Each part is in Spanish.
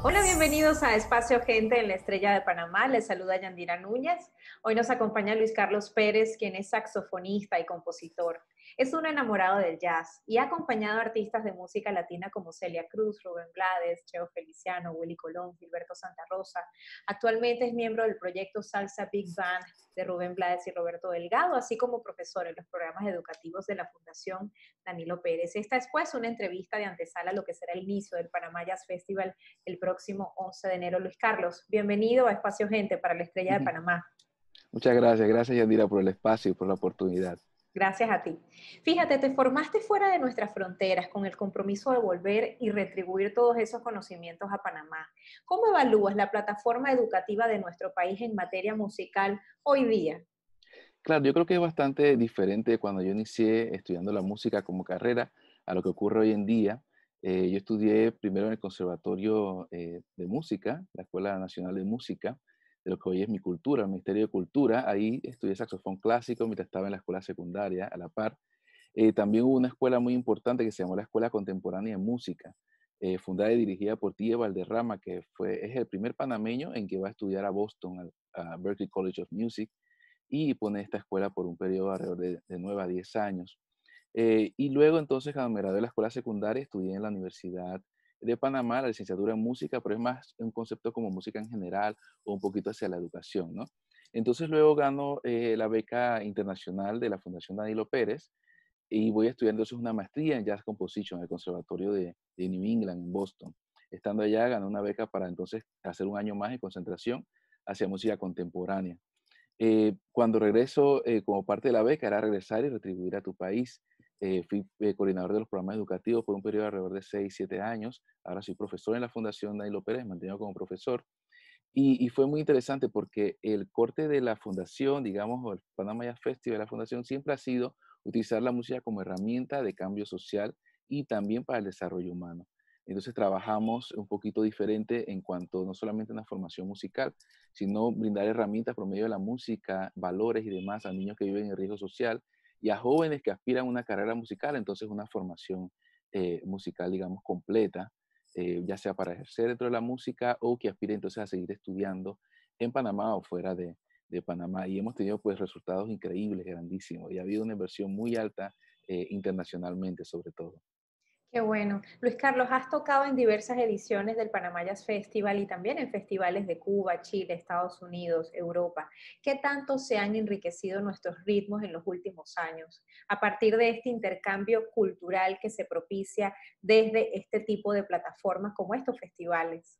Hola, bienvenidos a Espacio Gente en la Estrella de Panamá. Les saluda Yandira Núñez. Hoy nos acompaña Luis Carlos Pérez, quien es saxofonista y compositor. Es un enamorado del jazz y ha acompañado a artistas de música latina como Celia Cruz, Rubén Blades, Cheo Feliciano, Willy Colón, Gilberto Santa Rosa. Actualmente es miembro del proyecto Salsa Big Band de Rubén Blades y Roberto Delgado, así como profesor en los programas educativos de la Fundación Danilo Pérez. Esta es pues una entrevista de antesala a lo que será el inicio del Panamá Jazz Festival el próximo 11 de enero. Luis Carlos, bienvenido a Espacio Gente para la Estrella de Panamá. Muchas gracias, gracias Yandira por el espacio y por la oportunidad. Gracias a ti. Fíjate, te formaste fuera de nuestras fronteras con el compromiso de volver y retribuir todos esos conocimientos a Panamá. ¿Cómo evalúas la plataforma educativa de nuestro país en materia musical hoy día? Claro, yo creo que es bastante diferente cuando yo inicié estudiando la música como carrera a lo que ocurre hoy en día. Eh, yo estudié primero en el Conservatorio eh, de Música, la Escuela Nacional de Música, de lo que hoy es mi cultura, el Ministerio de Cultura. Ahí estudié saxofón clásico mientras estaba en la escuela secundaria, a la par. Eh, también hubo una escuela muy importante que se llamó la Escuela Contemporánea de Música, eh, fundada y dirigida por tía e. Valderrama, que fue, es el primer panameño en que va a estudiar a Boston, a, Berkeley College of Music, y pone esta escuela por un periodo alrededor de, nueve 9 a 10 años. Eh, y luego entonces, cuando me gradué de la escuela secundaria, estudié en la Universidad de Panamá, la licenciatura en música, pero es más un concepto como música en general o un poquito hacia la educación, ¿no? Entonces luego gano eh, la beca internacional de la Fundación Danilo Pérez y voy estudiando, eso una maestría en Jazz Composition en el Conservatorio de, New England, en Boston. Estando allá, gano una beca para entonces hacer un año más de concentración hacia música contemporánea. Eh, cuando regreso eh, como parte de la beca era regresar y retribuir a tu país eh, fui eh, coordinador de los programas educativos por un periodo de alrededor de 6, 7 años. Ahora soy profesor en la Fundación Danilo Pérez, mantenido como profesor. Y, fue muy interesante porque el corte de la fundación, digamos, el Panama Jazz Festival de la fundación siempre ha sido utilizar la música como herramienta de cambio social y también para el desarrollo humano. Entonces trabajamos un poquito diferente en cuanto no solamente a la formación musical, sino brindar herramientas por medio de la música, valores y demás a niños que viven en riesgo social y a jóvenes que aspiran a una carrera musical, entonces una formación eh, musical, digamos, completa, eh, ya sea para ejercer dentro de la música o que aspiren entonces a seguir estudiando en Panamá o fuera de, Panamá. Y hemos tenido pues resultados increíbles, grandísimos, y ha habido una inversión muy alta eh, internacionalmente sobre todo. Qué bueno. Luis Carlos, has tocado en diversas ediciones del Panamayas Festival y también en festivales de Cuba, Chile, Estados Unidos, Europa. ¿Qué tanto se han enriquecido nuestros ritmos en los últimos años a partir de este intercambio cultural que se propicia desde este tipo de plataformas como estos festivales?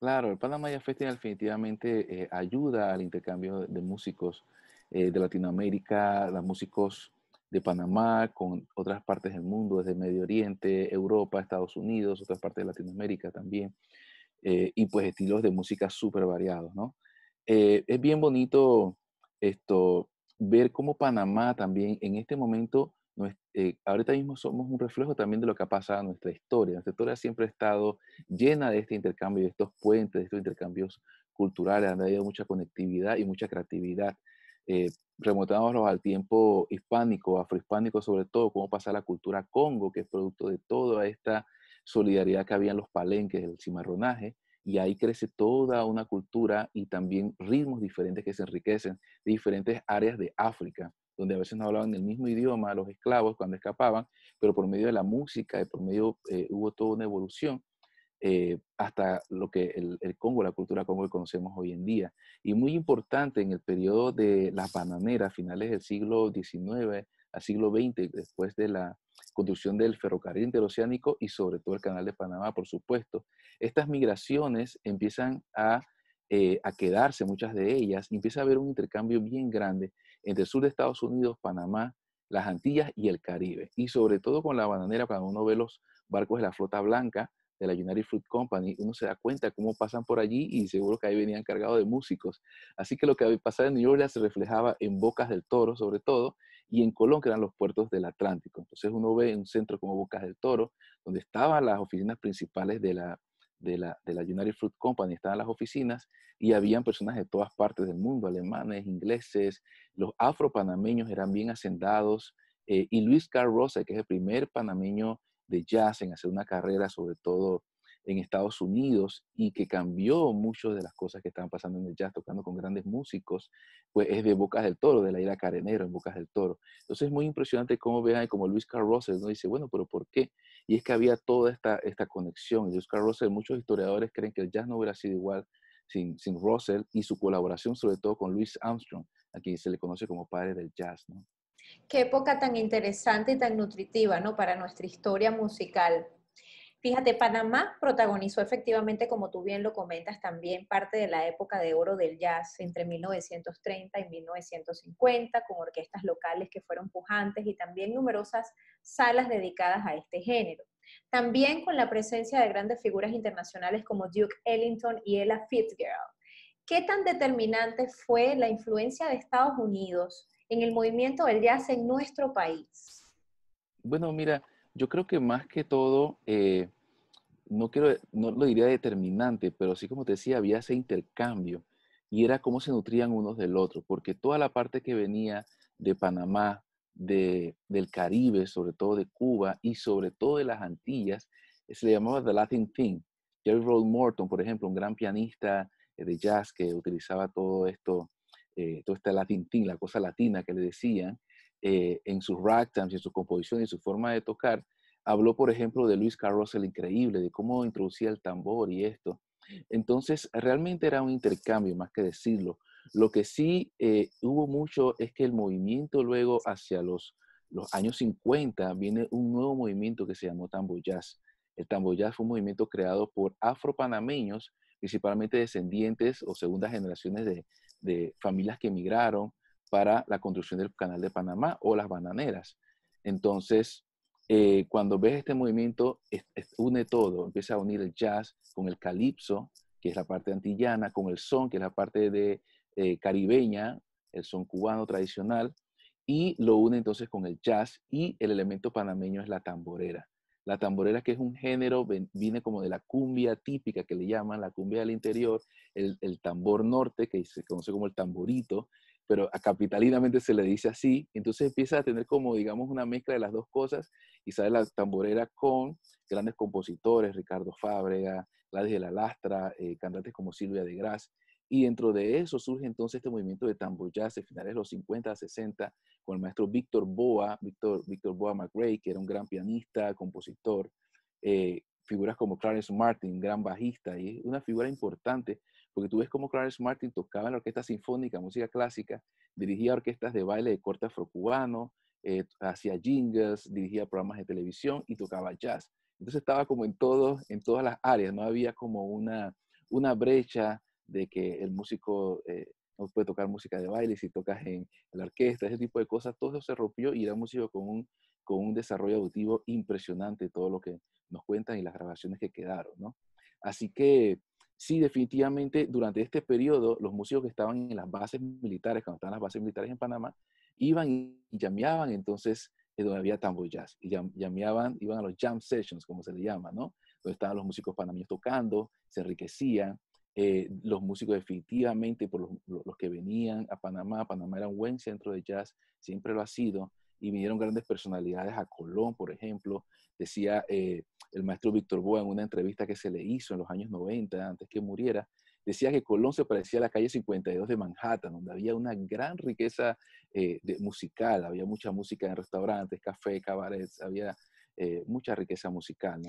Claro, el Panamayas Festival definitivamente eh, ayuda al intercambio de músicos eh, de Latinoamérica, de músicos de Panamá con otras partes del mundo, desde Medio Oriente, Europa, Estados Unidos, otras partes de Latinoamérica también, eh, y pues estilos de música súper variados, ¿no? Eh, es bien bonito esto, ver cómo Panamá también en este momento, eh, ahorita mismo somos un reflejo también de lo que ha pasado en nuestra historia. Nuestra historia siempre ha estado llena de este intercambio, de estos puentes, de estos intercambios culturales, donde ha habido mucha conectividad y mucha creatividad. Eh, remontándonos al tiempo hispánico, afrohispánico sobre todo, cómo pasa la cultura congo, que es producto de toda esta solidaridad que había en los palenques, el cimarronaje, y ahí crece toda una cultura y también ritmos diferentes que se enriquecen diferentes áreas de África, donde a veces no hablaban el mismo idioma los esclavos cuando escapaban, pero por medio de la música y por medio eh, hubo toda una evolución eh, hasta lo que el, Congo, la cultura Congo que conocemos hoy en día. Y muy importante en el periodo de las bananeras, finales del siglo XIX al siglo XX, después de la construcción del ferrocarril interoceánico y sobre todo el canal de Panamá, por supuesto, estas migraciones empiezan a, eh, a quedarse, muchas de ellas, y empieza a haber un intercambio bien grande entre el sur de Estados Unidos, Panamá, las Antillas y el Caribe. Y sobre todo con la bananera, cuando uno ve los barcos de la flota blanca, de la United Fruit Company, uno se da cuenta cómo pasan por allí y seguro que ahí venían cargados de músicos. Así que lo que había pasado en New York se reflejaba en Bocas del Toro, sobre todo, y en Colón, que eran los puertos del Atlántico. Entonces uno ve un centro como Bocas del Toro, donde estaban las oficinas principales de la, de la, de la United Fruit Company, estaban las oficinas y habían personas de todas partes del mundo, alemanes, ingleses, los afro-panameños eran bien hacendados, eh, y Luis Rosa que es el primer panameño de jazz, en hacer una carrera sobre todo en Estados Unidos y que cambió muchas de las cosas que estaban pasando en el jazz, tocando con grandes músicos, pues es de Bocas del Toro, de la era Carenero en Bocas del Toro. Entonces es muy impresionante cómo vean, como Luis Carl Russell, ¿no? dice, bueno, pero ¿por qué? Y es que había toda esta, esta conexión. Luis Carl Russell, muchos historiadores creen que el jazz no hubiera sido igual sin, sin Russell y su colaboración sobre todo con Luis Armstrong, a quien se le conoce como padre del jazz. ¿no? Qué época tan interesante y tan nutritiva, ¿no? Para nuestra historia musical. Fíjate, Panamá protagonizó efectivamente, como tú bien lo comentas, también parte de la época de oro del jazz entre 1930 y 1950, con orquestas locales que fueron pujantes y también numerosas salas dedicadas a este género. También con la presencia de grandes figuras internacionales como Duke Ellington y Ella Fitzgerald. ¿Qué tan determinante fue la influencia de Estados Unidos en el movimiento del jazz en nuestro país? Bueno, mira, yo creo que más que todo, eh, no, quiero, no lo diría determinante, pero sí como te decía, había ese intercambio y era cómo se nutrían unos del otro, porque toda la parte que venía de Panamá, de, del Caribe, sobre todo de Cuba y sobre todo de las Antillas, eh, se le llamaba The Latin Thing. Jerry Roll Morton, por ejemplo, un gran pianista eh, de jazz que utilizaba todo esto, eh, esta este latintín, la cosa latina que le decían, eh, en sus ragtimes, en sus composiciones, en su forma de tocar, habló, por ejemplo, de Luis Carlos el Increíble, de cómo introducía el tambor y esto. Entonces, realmente era un intercambio, más que decirlo. Lo que sí eh, hubo mucho es que el movimiento luego hacia los, los años 50 viene un nuevo movimiento que se llamó Tambo Jazz. El Tambo Jazz fue un movimiento creado por afropanameños, principalmente descendientes o segundas generaciones de, de familias que emigraron para la construcción del canal de Panamá o las bananeras. Entonces, eh, cuando ves este movimiento, une todo, empieza a unir el jazz con el calipso, que es la parte antillana, con el son, que es la parte de eh, caribeña, el son cubano tradicional, y lo une entonces con el jazz y el elemento panameño es la tamborera. La tamborera, que es un género, viene como de la cumbia típica que le llaman, la cumbia del interior, el, tambor norte, que se conoce como el tamborito, pero a capitalinamente se le dice así. Entonces empieza a tener como, digamos, una mezcla de las dos cosas y sale la tamborera con grandes compositores, Ricardo Fábrega, Gladys de la Lastra, eh, cantantes como Silvia de Gras. Y dentro de eso surge entonces este movimiento de tambo jazz de finales de los 50, 60, con el maestro Víctor Boa, Víctor, Boa McRae, que era un gran pianista, compositor, eh, figuras como Clarence Martin, gran bajista, y una figura importante, porque tú ves como Clarence Martin tocaba en la orquesta sinfónica, música clásica, dirigía orquestas de baile de corte afrocubano, eh, hacía jingles, dirigía programas de televisión y tocaba jazz. Entonces estaba como en, en todas las áreas, no había como una, una brecha de que el músico eh, no puede tocar música de baile si tocas en la orquesta, ese tipo de cosas, todo eso se rompió y era un músico con un, con un desarrollo auditivo impresionante, todo lo que nos cuentan y las grabaciones que quedaron, ¿no? Así que sí, definitivamente durante este periodo los músicos que estaban en las bases militares, cuando estaban las bases militares en Panamá, iban y llameaban entonces es donde había tambo jazz y llameaban, iban a los jam sessions, como se le llama, ¿no? Donde estaban los músicos panameños tocando, se enriquecían eh, los músicos definitivamente, por los, que venían a Panamá, Panamá era un buen centro de jazz, siempre lo ha sido, y vinieron grandes personalidades a Colón, por ejemplo, decía eh, el maestro Víctor Boa en una entrevista que se le hizo en los años 90, antes que muriera, decía que Colón se parecía a la calle 52 de Manhattan, donde había una gran riqueza eh, de, musical, había mucha música en restaurantes, café, cabarets, había eh, mucha riqueza musical.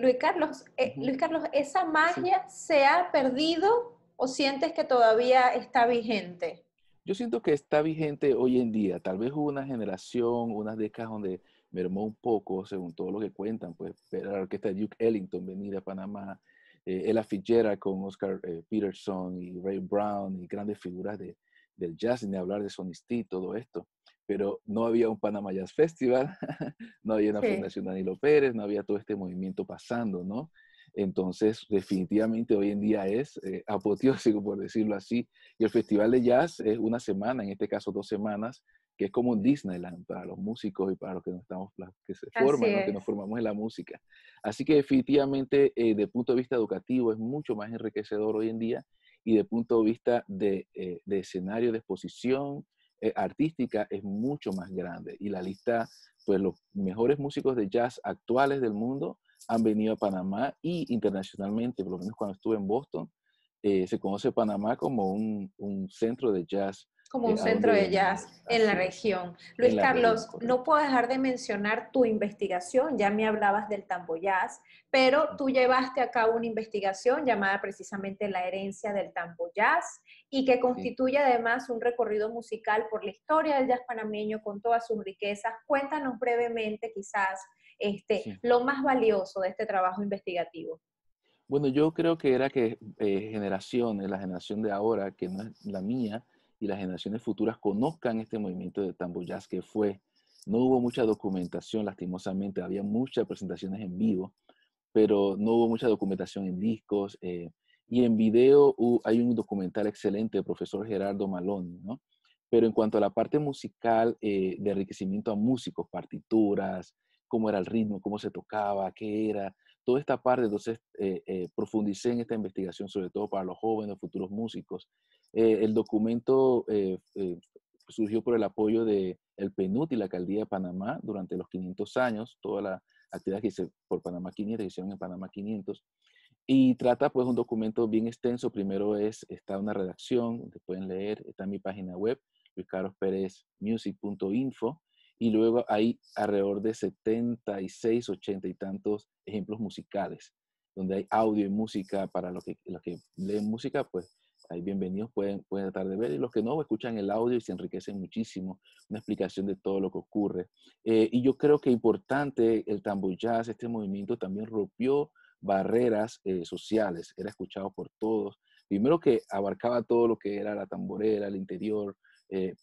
Luis Carlos, eh, Luis Carlos, ¿esa magia se ha perdido o sientes que todavía está vigente? Yo siento que está vigente hoy en día. Tal vez hubo una generación, unas décadas donde mermó un poco, según todo lo que cuentan, pues la orquesta de Duke Ellington venir a Panamá, eh, Ella Figuera con Oscar eh, Peterson y Ray Brown y grandes figuras del jazz, ni hablar de Sonistí, todo esto pero no había un Panama Jazz Festival, no había una Fundación Danilo Pérez, no había todo este movimiento pasando, ¿no? Entonces, definitivamente hoy en día es eh, apoteósico, por decirlo así. Y el Festival de Jazz es una semana, en este caso dos semanas, que es como un Disneyland para los músicos y para los que, no estamos, que se forman, los que nos formamos en la música. Así que definitivamente, eh, de punto de vista educativo, es mucho más enriquecedor hoy en día y de punto de vista de, eh, de escenario de exposición, eh, artística es mucho más grande y la lista, pues los mejores músicos de jazz actuales del mundo han venido a Panamá y internacionalmente, por lo menos cuando estuve en Boston, eh, se conoce Panamá como un, un, centro de jazz como un centro de jazz en la región. Luis Carlos, no puedo dejar de mencionar tu investigación, ya me hablabas del tambo jazz, pero tú llevaste a cabo una investigación llamada precisamente La herencia del tambo jazz y que constituye además un recorrido musical por la historia del jazz panameño con todas sus riquezas. Cuéntanos brevemente quizás este, lo más valioso de este trabajo investigativo. Bueno, yo creo que era que eh, generaciones, la generación de ahora, que no es la mía, y las generaciones futuras conozcan este movimiento de Tambo Jazz que fue. No hubo mucha documentación, lastimosamente, había muchas presentaciones en vivo, pero no hubo mucha documentación en discos. Eh, y en video hay un documental excelente del profesor Gerardo Maloni, ¿no? Pero en cuanto a la parte musical, eh, de enriquecimiento a músicos, partituras, cómo era el ritmo, cómo se tocaba, qué era, toda esta parte, entonces eh, eh, profundicé en esta investigación, sobre todo para los jóvenes, futuros músicos. Eh, el documento surgió por el apoyo del el PNUD y la alcaldía de Panamá durante los 500 años, toda la actividad que hice por Panamá 500, que hicieron en Panamá 500. Y trata pues un documento bien extenso. Primero es, está una redacción, que pueden leer, está en mi página web, luiscarospérezmusic.info y luego hay alrededor de 76, 80 y tantos ejemplos musicales, donde hay audio y música para los que, los que leen música, pues hay bienvenidos, pueden, pueden tratar de ver, y los que no, escuchan el audio y se enriquecen muchísimo, una explicación de todo lo que ocurre. Eh, y yo creo que importante, el tambor jazz, este movimiento también rompió barreras eh, sociales, era escuchado por todos, primero que abarcaba todo lo que era la tamborera, el interior, eh,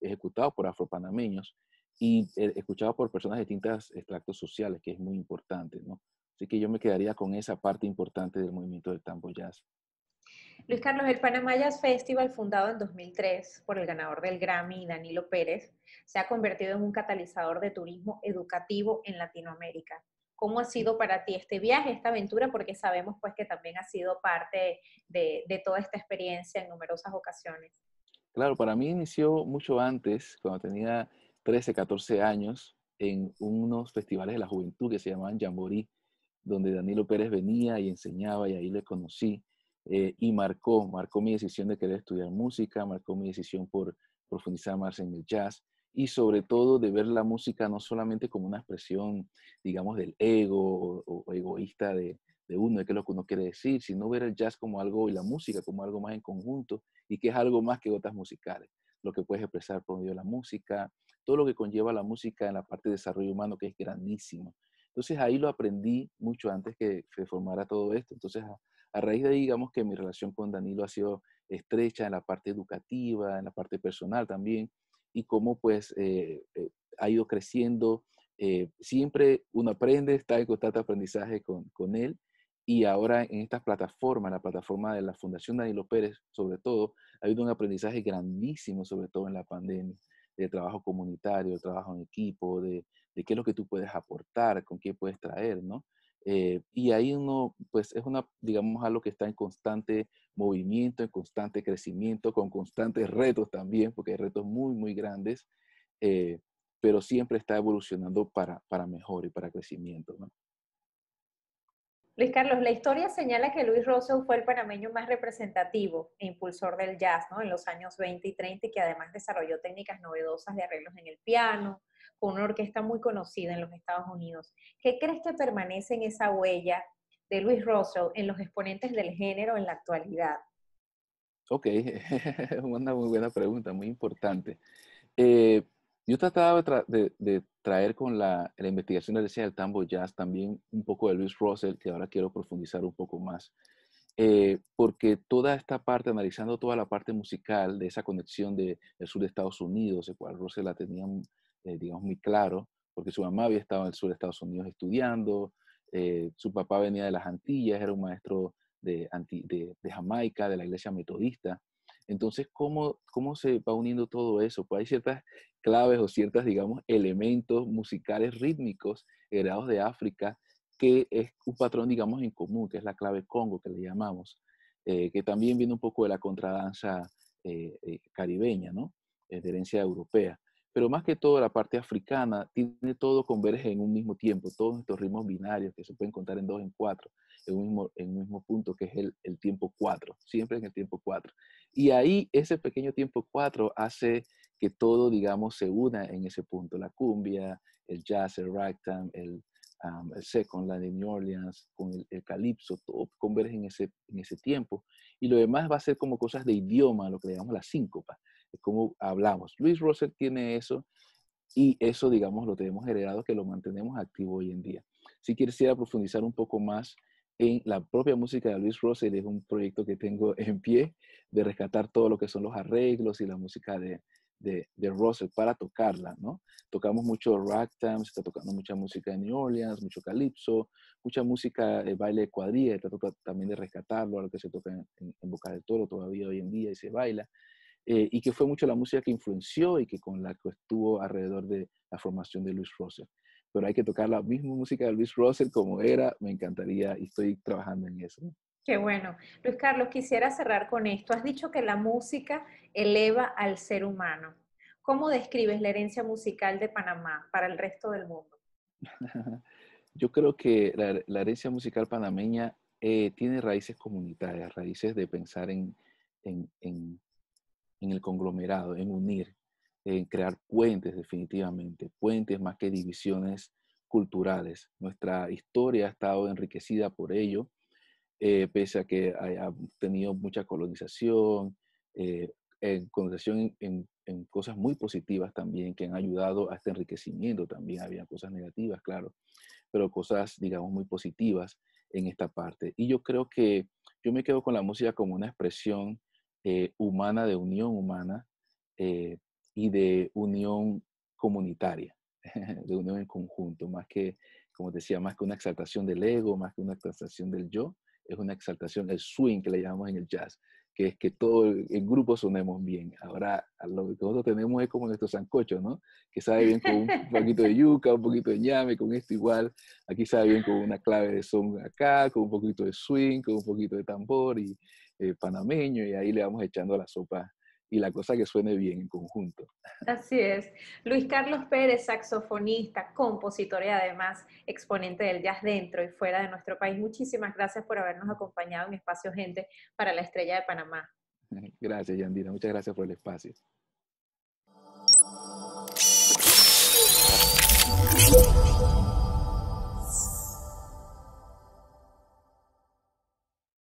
ejecutado por afropanameños, y eh, escuchado por personas de distintos extractos sociales, que es muy importante, ¿no? Así que yo me quedaría con esa parte importante del movimiento del tambo jazz. Luis Carlos, el Panama Jazz Festival, fundado en 2003 por el ganador del Grammy, Danilo Pérez, se ha convertido en un catalizador de turismo educativo en Latinoamérica. ¿Cómo ha sido para ti este viaje, esta aventura? Porque sabemos pues que también ha sido parte de, de toda esta experiencia en numerosas ocasiones. Claro, para mí inició mucho antes, cuando tenía 13, 14 años en unos festivales de la juventud que se llamaban Jambori, donde Danilo Pérez venía y enseñaba y ahí le conocí eh, y marcó, marcó mi decisión de querer estudiar música, marcó mi decisión por profundizar más en el jazz y sobre todo de ver la música no solamente como una expresión, digamos, del ego o, egoísta de, de uno, de qué es lo que uno quiere decir, sino ver el jazz como algo y la música como algo más en conjunto y que es algo más que gotas musicales lo que puedes expresar por medio de la música, todo lo que conlleva la música en la parte de desarrollo humano, que es grandísimo. Entonces ahí lo aprendí mucho antes que se formara todo esto. Entonces a, raíz de ahí, digamos que mi relación con Danilo ha sido estrecha en la parte educativa, en la parte personal también, y cómo pues eh, eh, ha ido creciendo. Eh, siempre uno aprende, está en de aprendizaje con él y ahora en estas plataformas, la plataforma de la Fundación Danilo Pérez, sobre todo, ha habido un aprendizaje grandísimo, sobre todo en la pandemia, de trabajo comunitario, de trabajo en equipo, de, qué es lo que tú puedes aportar, con qué puedes traer, ¿no? Eh, y ahí uno, pues es una, digamos, algo que está en constante movimiento, en constante crecimiento, con constantes retos también, porque hay retos muy, muy grandes, eh, pero siempre está evolucionando para, para mejor y para crecimiento, ¿no? Luis Carlos, la historia señala que Luis Russell fue el panameño más representativo e impulsor del jazz ¿no? en los años 20 y 30 que además desarrolló técnicas novedosas de arreglos en el piano, con una orquesta muy conocida en los Estados Unidos. ¿Qué crees que permanece en esa huella de Luis Russell en los exponentes del género en la actualidad? Ok, una muy buena pregunta, muy importante. Eh, yo trataba de, de, traer con la, investigación de la del tambo jazz también un poco de Luis Russell, que ahora quiero profundizar un poco más, eh, porque toda esta parte, analizando toda la parte musical de esa conexión del de sur de Estados Unidos, el cual Russell la tenía, eh, digamos, muy claro, porque su mamá había estado en el sur de Estados Unidos estudiando, eh, su papá venía de las Antillas, era un maestro de, de Jamaica, de la iglesia metodista, entonces, ¿cómo, ¿cómo se va uniendo todo eso? Pues hay ciertas claves o ciertos, digamos, elementos musicales rítmicos heredados de África que es un patrón, digamos, en común, que es la clave congo, que le llamamos, eh, que también viene un poco de la contradanza eh, eh, caribeña, ¿no? de herencia europea pero más que todo la parte africana tiene todo converge en un mismo tiempo, todos estos ritmos binarios que se pueden contar en dos, en cuatro, en un mismo, en mismo punto que es el, el tiempo cuatro, siempre en el tiempo cuatro. Y ahí ese pequeño tiempo cuatro hace que todo, digamos, se una en ese punto, la cumbia, el jazz, el ragtime, el, el second la de New Orleans, con el, calipso, todo converge en ese, en ese tiempo. Y lo demás va a ser como cosas de idioma, lo que le llamamos la síncopa es cómo hablamos. Luis Russell tiene eso y eso, digamos, lo tenemos heredado que lo mantenemos activo hoy en día. Si quisiera profundizar un poco más en la propia música de Luis Russell, es un proyecto que tengo en pie de rescatar todo lo que son los arreglos y la música de, de, Russell para tocarla, ¿no? Tocamos mucho ragtime, se está tocando mucha música de New Orleans, mucho calipso, mucha música de baile de cuadrilla, tocando también de rescatarlo, lo que se toca en, en, Boca del Toro todavía hoy en día y se baila. Eh, y que fue mucho la música que influenció y que con la que estuvo alrededor de la formación de Luis Russell. Pero hay que tocar la misma música de Luis Russell como era, me encantaría y estoy trabajando en eso. Qué bueno. Luis Carlos, quisiera cerrar con esto. Has dicho que la música eleva al ser humano. ¿Cómo describes la herencia musical de Panamá para el resto del mundo? Yo creo que la, herencia musical panameña eh, tiene raíces comunitarias, raíces de pensar en en el conglomerado, en unir, en crear puentes definitivamente, puentes más que divisiones culturales. Nuestra historia ha estado enriquecida por ello, eh, pese a que ha tenido mucha colonización, eh, en colonización en, en, cosas muy positivas también que han ayudado a este enriquecimiento también. Había cosas negativas, claro, pero cosas, digamos, muy positivas en esta parte. Y yo creo que yo me quedo con la música como una expresión eh, humana, de unión humana eh, y de unión comunitaria, de unión en conjunto, más que, como decía, más que una exaltación del ego, más que una exaltación del yo, es una exaltación, del swing que le llamamos en el jazz, que es que todo el, grupo sonemos bien. Ahora, lo que nosotros tenemos es como nuestro sancocho, ¿no? Que sabe bien con un poquito de yuca, un poquito de ñame, con esto igual. Aquí sabe bien con una clave de son acá, con un poquito de swing, con un poquito de tambor y eh, panameño, y ahí le vamos echando la sopa y la cosa que suene bien en conjunto. Así es. Luis Carlos Pérez, saxofonista, compositor y además exponente del jazz dentro y fuera de nuestro país. Muchísimas gracias por habernos acompañado en Espacio Gente para la Estrella de Panamá. Gracias, Yandina. Muchas gracias por el espacio.